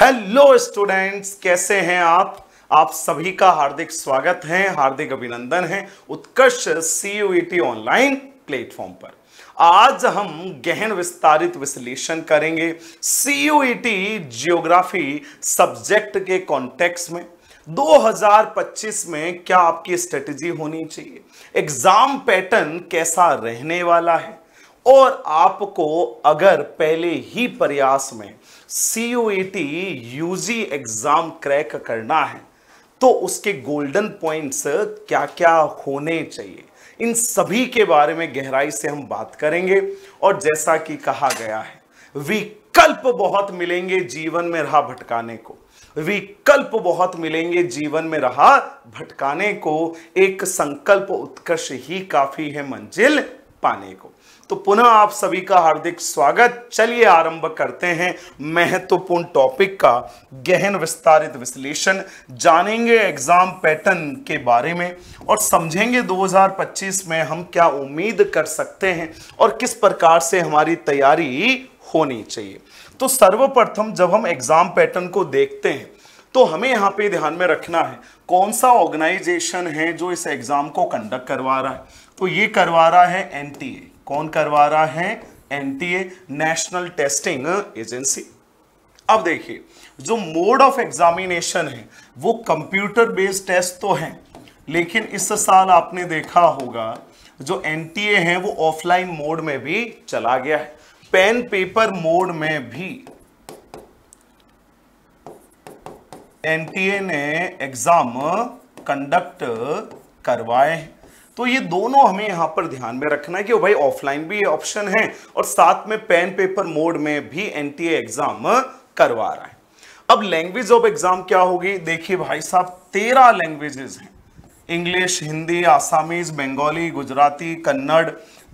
hello students कैसे हैं आप आप सभी का हार्दिक स्वागत है हार्दिक अभिनंदन है उत्कर्ष सीयूईटी ऑनलाइन प्लेटफॉर्म पर आज हम गहन विस्तारित विश्लेषण करेंगे सीयूईटी जियोग्राफी सब्जेक्ट के कॉन्टेक्स्ट में 2025 में क्या आपकी स्ट्रेटजी होनी चाहिए एग्जाम पैटर्न कैसा रहने वाला है और आपको अगर पहले ही प्रयास में टी यू एग्जाम क्रैक करना है तो उसके गोल्डन पॉइंट्स क्या क्या होने चाहिए इन सभी के बारे में गहराई से हम बात करेंगे और जैसा कि कहा गया है विकल्प बहुत मिलेंगे जीवन में रहा भटकाने को विकल्प बहुत मिलेंगे जीवन में रहा भटकाने को एक संकल्प उत्कर्ष ही काफी है मंजिल पाने को तो पुनः आप सभी का हार्दिक स्वागत चलिए आरंभ करते हैं महत्वपूर्ण टॉपिक का गहन विस्तारित विश्लेषण जानेंगे एग्जाम पैटर्न के बारे में और समझेंगे 2025 में हम क्या उम्मीद कर सकते हैं और किस प्रकार से हमारी तैयारी होनी चाहिए तो सर्वप्रथम जब हम एग्जाम पैटर्न को देखते हैं तो हमें यहाँ पे ध्यान में रखना है कौन सा ऑर्गेनाइजेशन है जो इस एग्जाम को कंडक्ट करवा रहा है तो ये करवा रहा है एनटीए कौन करवा रहा है एनटीए नेशनल टेस्टिंग एजेंसी अब देखिए जो मोड ऑफ एग्जामिनेशन है वो कंप्यूटर बेस्ड टेस्ट तो है लेकिन इस साल आपने देखा होगा जो एनटीए है वो ऑफलाइन मोड में भी चला गया है पेन पेपर मोड में भी एनटीए ने एग्जाम कंडक्ट करवाए हैं तो ये दोनों हमें यहाँ पर ध्यान में रखना है कि भाई ऑफलाइन भी ऑप्शन है और साथ में पेन पेपर मोड में भी एन एग्जाम करवा रहा है अब लैंग्वेज ऑफ एग्जाम क्या होगी देखिए भाई साहब तेरह लैंग्वेजेस हैं इंग्लिश हिंदी आसामीज बंगाली गुजराती कन्नड़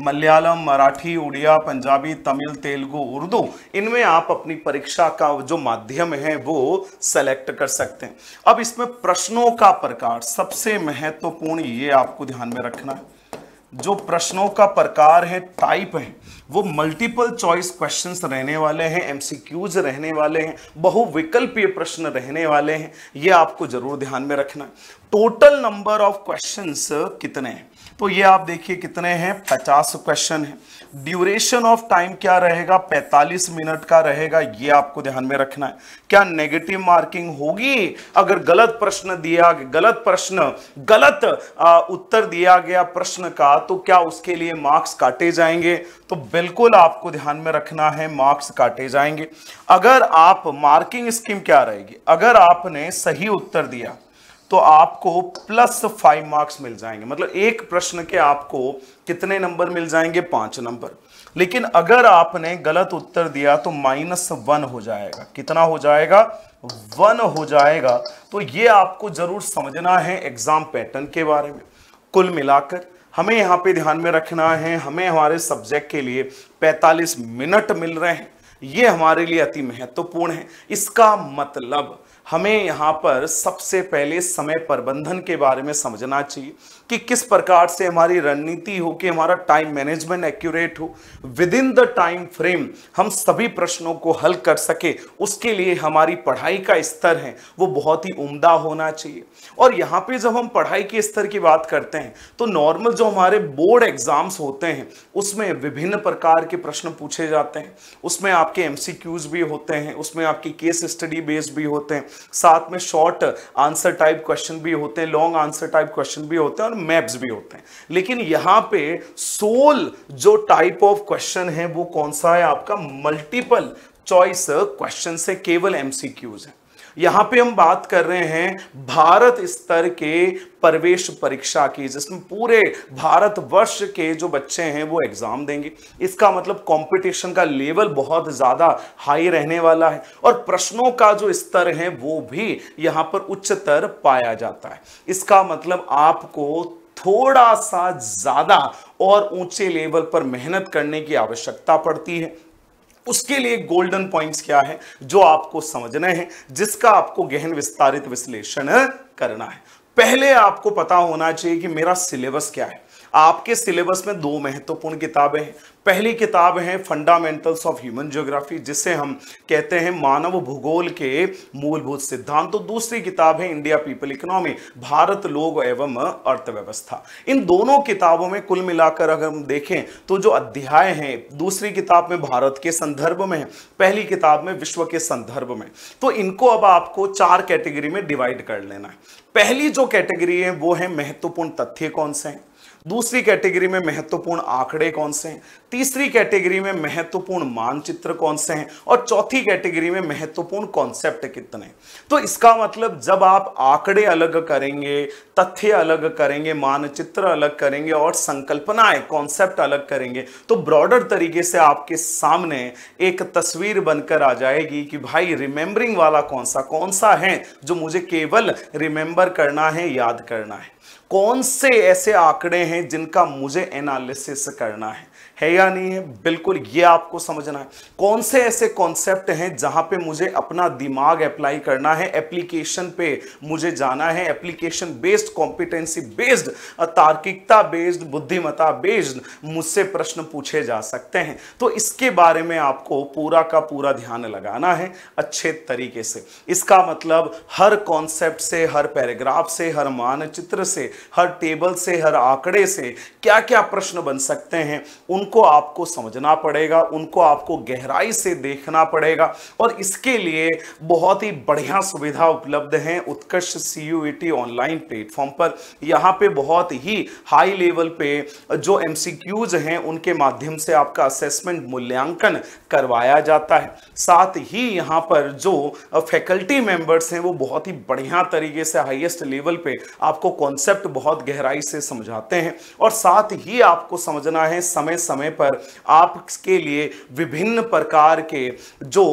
मलयालम मराठी उड़िया पंजाबी तमिल तेलुगु उर्दू इनमें आप अपनी परीक्षा का जो माध्यम है वो सेलेक्ट कर सकते हैं अब इसमें प्रश्नों का प्रकार सबसे महत्वपूर्ण ये आपको ध्यान में रखना है जो प्रश्नों का प्रकार है टाइप है वो मल्टीपल चॉइस क्वेश्चंस रहने वाले हैं एमसीक्यूज रहने वाले हैं बहुविकल्पीय प्रश्न रहने वाले हैं ये आपको जरूर ध्यान में रखना है टोटल नंबर ऑफ क्वेश्चंस कितने हैं तो ये आप देखिए कितने हैं पचास क्वेश्चन है ड्यूरेशन ऑफ टाइम क्या रहेगा पैंतालीस मिनट का रहेगा ये आपको ध्यान में रखना है क्या नेगेटिव मार्किंग होगी अगर गलत प्रश्न दिया गलत प्रश्न गलत आ, उत्तर दिया गया प्रश्न का तो क्या उसके लिए मार्क्स काटे जाएंगे तो बिल्कुल आपको ध्यान में रखना है मार्क्स काटे जाएंगे अगर आप मार्किंग स्कीम क्या रहेगी अगर आपने सही उत्तर दिया तो आपको प्लस फाइव मार्क्स मिल जाएंगे मतलब एक प्रश्न के आपको कितने नंबर मिल जाएंगे पांच नंबर लेकिन अगर आपने गलत उत्तर दिया तो माइनस वन हो जाएगा कितना हो जाएगा वन हो जाएगा तो ये आपको जरूर समझना है एग्जाम पैटर्न के बारे में कुल मिलाकर हमें यहाँ पे ध्यान में रखना है हमें हमारे सब्जेक्ट के लिए 45 मिनट मिल रहे हैं ये हमारे लिए अति महत्वपूर्ण है इसका मतलब हमें यहाँ पर सबसे पहले समय प्रबंधन के बारे में समझना चाहिए कि किस प्रकार से हमारी रणनीति हो कि हमारा time management accurate within the time टाइम फ्रेम हम सभी प्रश्नों को हल कर सके उसके लिए हमारी पढ़ाई का स्तर है वो बहुत ही उम्दा होना चाहिए और यहाँ पे जब हम पढ़ाई के स्तर की बात करते हैं तो नॉर्मल जो हमारे बोर्ड एग्जाम्स होते हैं उसमें विभिन्न प्रकार के प्रश्न पूछे जाते हैं उसमें आपके एम भी होते हैं उसमें आपकी केस स्टडी बेस्ड भी होते हैं साथ में शॉर्ट आंसर टाइप क्वेश्चन भी होते हैं लॉन्ग आंसर टाइप क्वेश्चन भी होते हैं और मैप्स भी होते हैं लेकिन यहां पे सोल जो टाइप ऑफ क्वेश्चन है वो कौन सा है आपका मल्टीपल चॉइस क्वेश्चन से केवल एमसीक्यूज है यहाँ पे हम बात कर रहे हैं भारत स्तर के प्रवेश परीक्षा की जिसमें पूरे भारत वर्ष के जो बच्चे हैं वो एग्जाम देंगे इसका मतलब कंपटीशन का लेवल बहुत ज्यादा हाई रहने वाला है और प्रश्नों का जो स्तर है वो भी यहाँ पर उच्चतर पाया जाता है इसका मतलब आपको थोड़ा सा ज्यादा और ऊंचे लेवल पर मेहनत करने की आवश्यकता पड़ती है उसके लिए गोल्डन पॉइंट्स क्या है जो आपको समझने हैं जिसका आपको गहन विस्तारित विश्लेषण करना है पहले आपको पता होना चाहिए कि मेरा सिलेबस क्या है आपके सिलेबस में दो महत्वपूर्ण किताबें हैं पहली किताब है फंडामेंटल्स ऑफ ह्यूमन ज्योग्राफी जिसे हम कहते हैं मानव भूगोल के मूलभूत सिद्धांत तो दूसरी किताब है इंडिया पीपल इकोनॉमी भारत लोग एवं अर्थव्यवस्था इन दोनों किताबों में कुल मिलाकर अगर हम देखें तो जो अध्याय हैं दूसरी किताब में भारत के संदर्भ में है पहली किताब में विश्व के संदर्भ में तो इनको अब आपको चार कैटेगरी में डिवाइड कर लेना है पहली जो कैटेगरी है वो है महत्वपूर्ण तथ्य कौन से हैं दूसरी कैटेगरी में महत्वपूर्ण आंकड़े कौन से हैं तीसरी कैटेगरी में महत्वपूर्ण मानचित्र कौन से हैं और चौथी कैटेगरी में महत्वपूर्ण कॉन्सेप्ट कितने तो इसका मतलब जब आप आंकड़े अलग करेंगे तथ्य अलग करेंगे मानचित्र अलग करेंगे और संकल्पनाएं कॉन्सेप्ट अलग करेंगे तो ब्रॉडर तरीके से आपके सामने एक तस्वीर बनकर आ जाएगी कि भाई रिमेंबरिंग वाला कौन सा कौन सा है जो मुझे केवल रिमेंबर करना है याद करना है कौन से ऐसे आंकड़े हैं जिनका मुझे एनालिसिस करना है है या नहीं है बिल्कुल ये आपको समझना है कौन से ऐसे कॉन्सेप्ट हैं जहां पे मुझे अपना दिमाग अप्लाई करना है एप्लीकेशन पे मुझे जाना है एप्लीकेशन बेस्ड कॉम्पिटेंसी बेस्ड तार्किकता बेस्ड बुद्धिमता बेस्ड मुझसे प्रश्न पूछे जा सकते हैं तो इसके बारे में आपको पूरा का पूरा ध्यान लगाना है अच्छे तरीके से इसका मतलब हर कॉन्सेप्ट से हर पैराग्राफ से हर मानचित्र से हर टेबल से हर आंकड़े से क्या क्या प्रश्न बन सकते हैं उन उनको आपको समझना पड़ेगा उनको आपको गहराई से देखना पड़ेगा और इसके लिए बहुत ही बढ़िया सुविधा उपलब्ध है उत्कर्ष सी ऑनलाइन प्लेटफॉर्म पर यहाँ पे बहुत ही हाई लेवल पे जो एम हैं उनके माध्यम से आपका असेसमेंट मूल्यांकन करवाया जाता है साथ ही यहाँ पर जो फैकल्टी मेंबर्स हैं वो बहुत ही बढ़िया तरीके से हाईएस्ट लेवल पे आपको कॉन्सेप्ट बहुत गहराई से समझाते हैं और साथ ही आपको समझना है समय समय समय पर आपके लिए विभिन्न प्रकार के जो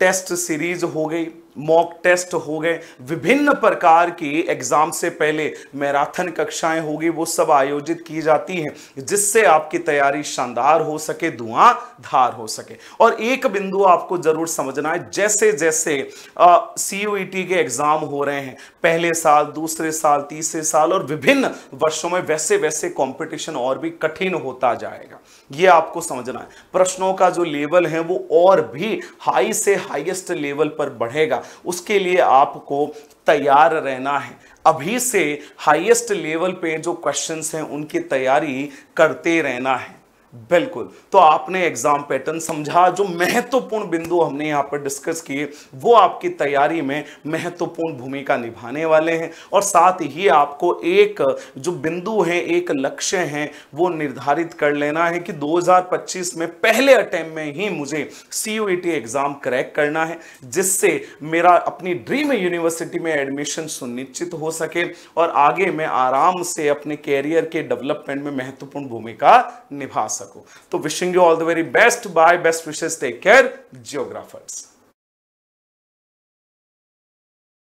टेस्ट सीरीज हो गई मॉक टेस्ट हो गए विभिन्न प्रकार की एग्जाम से पहले मैराथन कक्षाएं होगी वो सब आयोजित की जाती हैं जिससे आपकी तैयारी शानदार हो सके धुआंधार हो सके और एक बिंदु आपको जरूर समझना है जैसे जैसे सीयूईटी के एग्जाम हो रहे हैं पहले साल दूसरे साल तीसरे साल और विभिन्न वर्षों में वैसे वैसे कॉम्पिटिशन और भी कठिन होता जाएगा ये आपको समझना है प्रश्नों का जो लेवल है वो और भी हाई से हाइएस्ट लेवल पर बढ़ेगा उसके लिए आपको तैयार रहना है अभी से हाईएस्ट लेवल पे जो क्वेश्चंस हैं उनकी तैयारी करते रहना है बिल्कुल तो आपने एग्जाम पैटर्न समझा जो महत्वपूर्ण बिंदु हमने यहाँ पर डिस्कस किए वो आपकी तैयारी में महत्वपूर्ण भूमिका निभाने वाले हैं और साथ ही आपको एक जो बिंदु है एक लक्ष्य है वो निर्धारित कर लेना है कि 2025 में पहले अटैम्प में ही मुझे सी एग्जाम क्रैक करना है जिससे मेरा अपनी ड्रीम यूनिवर्सिटी में एडमिशन सुनिश्चित हो सके और आगे मैं आराम से अपने कैरियर के डेवलपमेंट में महत्वपूर्ण भूमिका निभा सको तो wishing you all the very best bye best विशेष टेक केयर जियोग्राफर्स